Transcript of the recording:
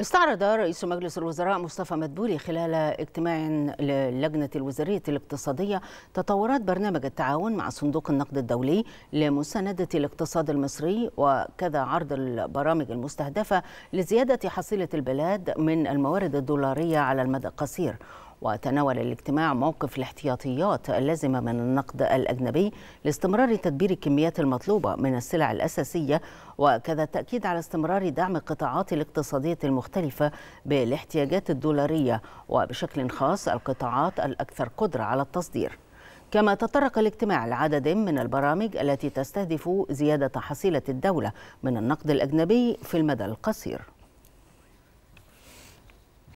استعرض رئيس مجلس الوزراء مصطفى مدبولي خلال اجتماع للجنة الوزارية الاقتصادية تطورات برنامج التعاون مع صندوق النقد الدولي لمساندة الاقتصاد المصري وكذا عرض البرامج المستهدفة لزيادة حصيلة البلاد من الموارد الدولارية على المدى القصير وتناول الاجتماع موقف الاحتياطيات اللازمة من النقد الأجنبي لاستمرار تدبير الكميات المطلوبة من السلع الأساسية وكذا التأكيد على استمرار دعم القطاعات الاقتصادية المختلفة بالاحتياجات الدولارية وبشكل خاص القطاعات الأكثر قدرة على التصدير كما تطرق الاجتماع لعدد من البرامج التي تستهدف زيادة حصيلة الدولة من النقد الأجنبي في المدى القصير